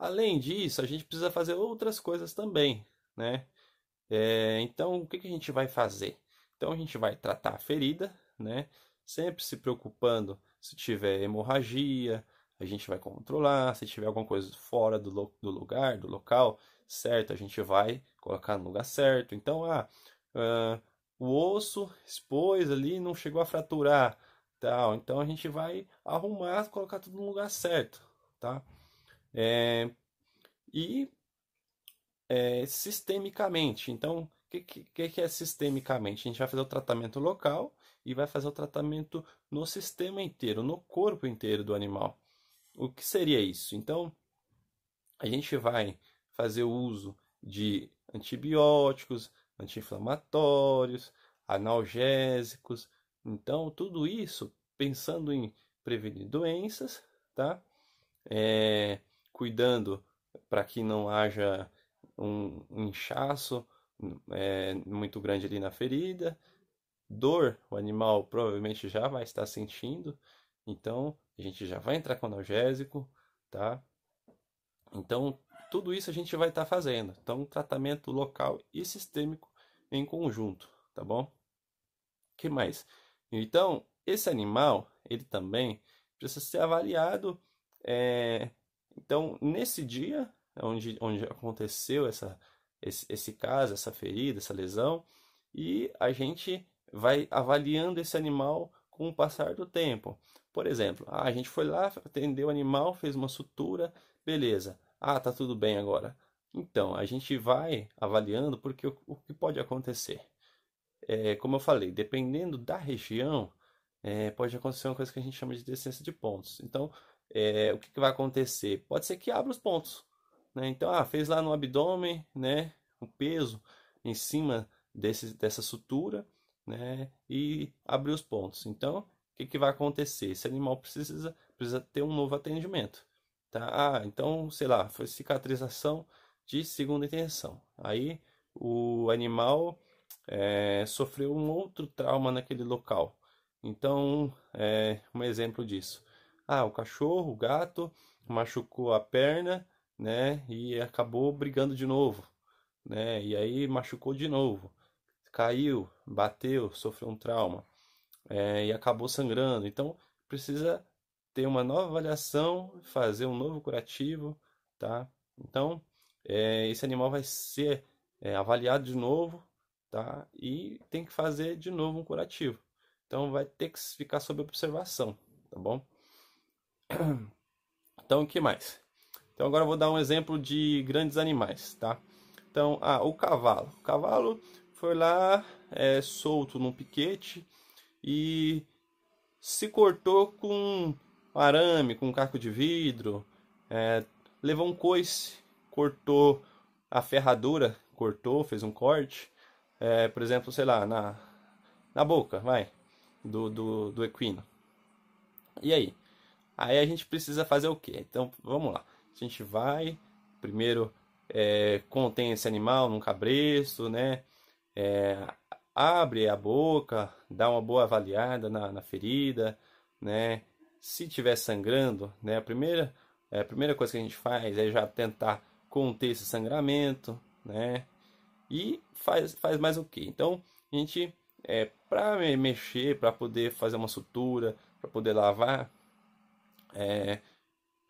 Além disso, a gente precisa fazer outras coisas também, né? É, então, o que, que a gente vai fazer? Então, a gente vai tratar a ferida, né? Sempre se preocupando se tiver hemorragia, a gente vai controlar. Se tiver alguma coisa fora do, lo do lugar, do local, certo, a gente vai colocar no lugar certo. Então, ah, ah o osso expôs ali, não chegou a fraturar, tal. Então, a gente vai arrumar, colocar tudo no lugar certo, tá? É, e é, sistemicamente. Então, o que, que, que é sistemicamente? A gente vai fazer o tratamento local e vai fazer o tratamento no sistema inteiro, no corpo inteiro do animal. O que seria isso? Então, a gente vai fazer o uso de antibióticos, anti-inflamatórios, analgésicos. Então, tudo isso pensando em prevenir doenças, tá? É, cuidando para que não haja um inchaço é, muito grande ali na ferida. Dor, o animal provavelmente já vai estar sentindo, então a gente já vai entrar com analgésico, tá? Então, tudo isso a gente vai estar fazendo. Então, tratamento local e sistêmico em conjunto, tá bom? Que mais? Então, esse animal, ele também precisa ser avaliado é, então, nesse dia é onde, onde aconteceu essa, esse, esse caso, essa ferida, essa lesão, e a gente vai avaliando esse animal com o passar do tempo. Por exemplo, ah, a gente foi lá, atendeu o animal, fez uma sutura, beleza. Ah, tá tudo bem agora. Então, a gente vai avaliando porque o, o que pode acontecer. É, como eu falei, dependendo da região, é, pode acontecer uma coisa que a gente chama de deficiência de pontos. Então, é, o que, que, vai acontecer? Pode ser que abra os pontos. Né? Então, ah, fez lá no abdômen, né? O peso em cima desse, dessa sutura, né? E abriu os pontos. Então, o que, que vai acontecer? Esse animal precisa, precisa ter um novo atendimento. Tá? Ah, então, sei lá, foi cicatrização de segunda intenção. Aí, o animal é, sofreu um outro trauma naquele local. Então, é, um exemplo disso ah, o cachorro, o gato machucou a perna, né? E acabou brigando de novo, né? E aí machucou de novo, caiu, bateu, sofreu um trauma é, e acabou sangrando. Então precisa ter uma nova avaliação, fazer um novo curativo, tá? Então é, esse animal vai ser é, avaliado de novo, tá? E tem que fazer de novo um curativo. Então vai ter que ficar sob observação, tá bom? Então, o que mais? Então, agora eu vou dar um exemplo de grandes animais, tá? Então, ah, o cavalo. O cavalo foi lá é, solto num piquete e se cortou com arame, com caco de vidro, é, levou um coice, cortou a ferradura, cortou, fez um corte, é, por exemplo, sei lá, na, na boca, vai, do, do, do equino. E aí? Aí a gente precisa fazer o quê? Então vamos lá. A gente vai primeiro é, contém esse animal num cabresto, né? É, abre a boca, dá uma boa avaliada na, na ferida, né? Se tiver sangrando, né? A primeira, é, a primeira coisa que a gente faz é já tentar conter esse sangramento, né? E faz, faz mais o que? Então a gente é, para mexer, para poder fazer uma sutura, para poder lavar, é,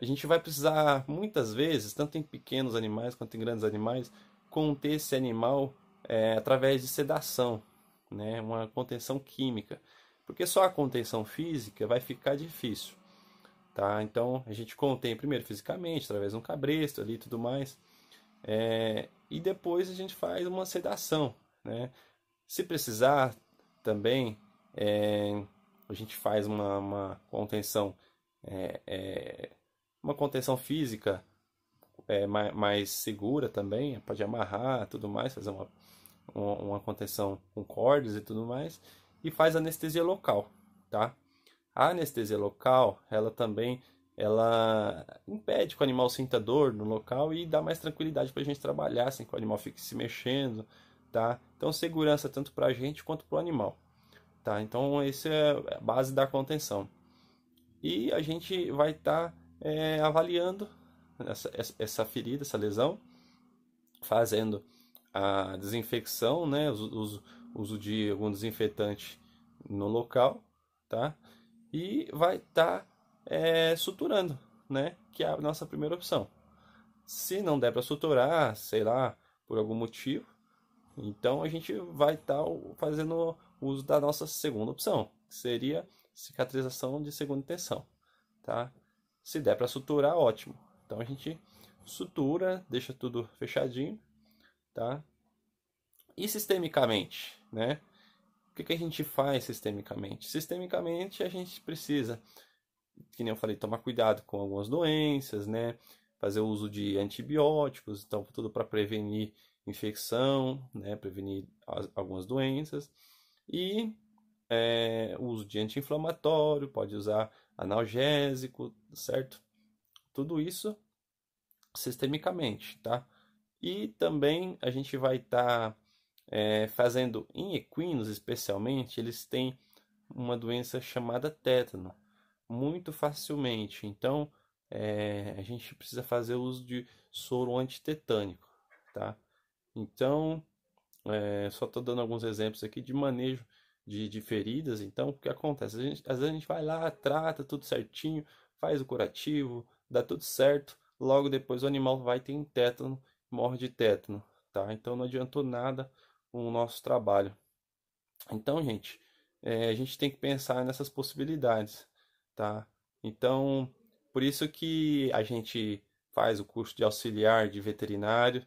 a gente vai precisar muitas vezes, tanto em pequenos animais quanto em grandes animais, conter esse animal é, através de sedação, né? uma contenção química, porque só a contenção física vai ficar difícil. Tá? Então a gente contém primeiro fisicamente, através de um cabresto ali e tudo mais, é, e depois a gente faz uma sedação. Né? Se precisar também, é, a gente faz uma, uma contenção é, é uma contenção física é, mais, mais, segura também, pode amarrar tudo mais, fazer uma, uma, uma contenção com cordas e tudo mais, e faz anestesia local, tá? A anestesia local, ela também ela impede que o animal sinta dor no local e dá mais tranquilidade para a gente trabalhar, sem assim, que o animal fique se mexendo, tá? Então, segurança tanto para a gente quanto para o animal, tá? Então, essa é a base da contenção e a gente vai estar tá, é, avaliando essa, essa ferida, essa lesão, fazendo a desinfecção, né, uso, uso de algum desinfetante no local, tá? E vai estar tá, é, suturando, né, que é a nossa primeira opção. Se não der para suturar, sei lá, por algum motivo, então a gente vai estar tá fazendo uso da nossa segunda opção, que seria cicatrização de segunda intenção, tá? Se der para suturar, ótimo. Então a gente sutura, deixa tudo fechadinho, tá? E sistemicamente, né? O que, que a gente faz sistemicamente? Sistemicamente a gente precisa, que nem eu falei, tomar cuidado com algumas doenças, né? Fazer o uso de antibióticos, então tudo para prevenir infecção, né? Prevenir as, algumas doenças e é, uso de anti-inflamatório, pode usar analgésico, certo? Tudo isso sistemicamente, tá? E também a gente vai estar tá, é, fazendo em equinos, especialmente, eles têm uma doença chamada tétano, muito facilmente. Então, é, a gente precisa fazer uso de soro antitetânico, tá? Então, é, só estou dando alguns exemplos aqui de manejo de, de feridas, então o que acontece? Gente, às vezes a gente vai lá, trata tudo certinho, faz o curativo, dá tudo certo, logo depois o animal vai ter um tétano, morre de tétano, tá? Então não adiantou nada o nosso trabalho. Então, gente, é, a gente tem que pensar nessas possibilidades, tá? Então, por isso que a gente faz o curso de auxiliar de veterinário,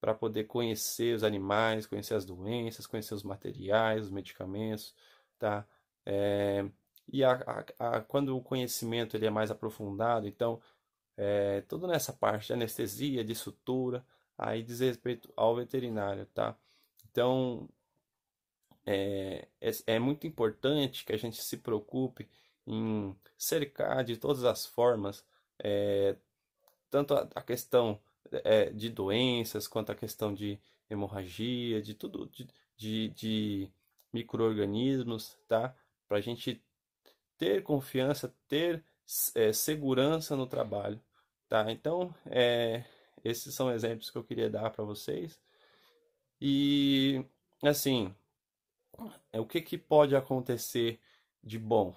para poder conhecer os animais, conhecer as doenças, conhecer os materiais, os medicamentos, tá? É, e a, a, a, quando o conhecimento ele é mais aprofundado, então, é, nessa parte de anestesia, de sutura, aí diz respeito ao veterinário, tá? Então, é, é, é muito importante que a gente se preocupe em cercar de todas as formas, é, tanto a, a questão é, de doenças, quanto à questão de hemorragia, de tudo, de, de, de micro-organismos, tá? Para a gente ter confiança, ter é, segurança no trabalho, tá? Então, é, esses são exemplos que eu queria dar para vocês. E, assim, é, o que, que pode acontecer de bom,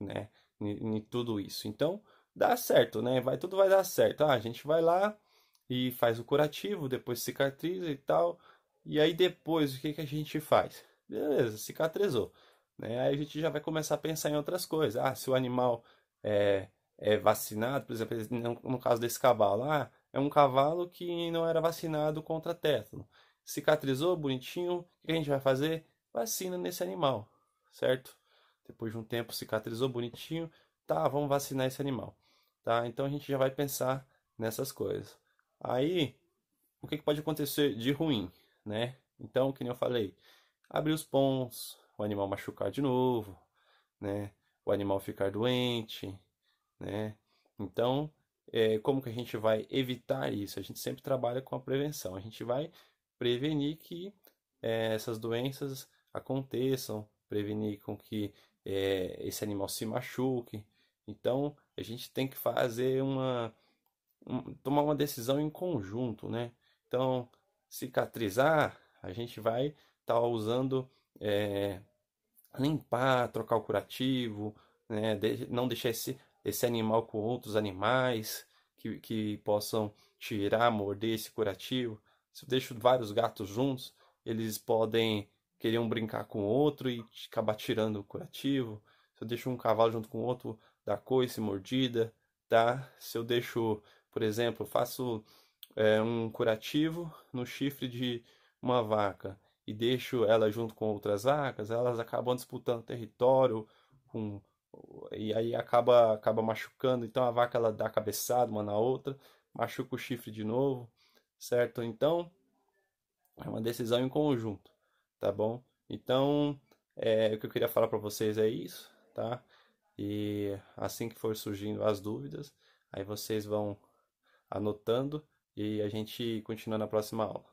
né? Em, em tudo isso. Então, dá certo, né? Vai, tudo vai dar certo. Ah, a gente vai lá, e faz o curativo, depois cicatriza e tal. E aí depois o que, que a gente faz? Beleza, cicatrizou. Né? Aí a gente já vai começar a pensar em outras coisas. Ah, se o animal é, é vacinado, por exemplo, no caso desse cavalo, ah, é um cavalo que não era vacinado contra tétano. Cicatrizou bonitinho, o que a gente vai fazer? Vacina nesse animal, certo? Depois de um tempo cicatrizou bonitinho, tá, vamos vacinar esse animal. Tá? Então a gente já vai pensar nessas coisas. Aí, o que, que pode acontecer de ruim, né? Então, que nem eu falei, abrir os pontos, o animal machucar de novo, né? O animal ficar doente, né? Então, é, como que a gente vai evitar isso? A gente sempre trabalha com a prevenção. A gente vai prevenir que é, essas doenças aconteçam, prevenir com que é, esse animal se machuque. Então, a gente tem que fazer uma tomar uma decisão em conjunto, né? Então, cicatrizar, a gente vai estar tá usando é, limpar, trocar o curativo, né? De não deixar esse, esse animal com outros animais que, que possam tirar, morder esse curativo. Se eu deixo vários gatos juntos, eles podem querer um brincar com o outro e acabar tirando o curativo. Se eu deixo um cavalo junto com o outro, dá coice, mordida, tá? Se eu deixo por exemplo, faço é, um curativo no chifre de uma vaca e deixo ela junto com outras vacas, elas acabam disputando território com e aí acaba acaba machucando. Então a vaca ela dá cabeçada uma na outra, machuca o chifre de novo, certo? Então é uma decisão em conjunto, tá bom? Então é, o que eu queria falar para vocês é isso, tá? E assim que for surgindo as dúvidas, aí vocês vão anotando e a gente continua na próxima aula.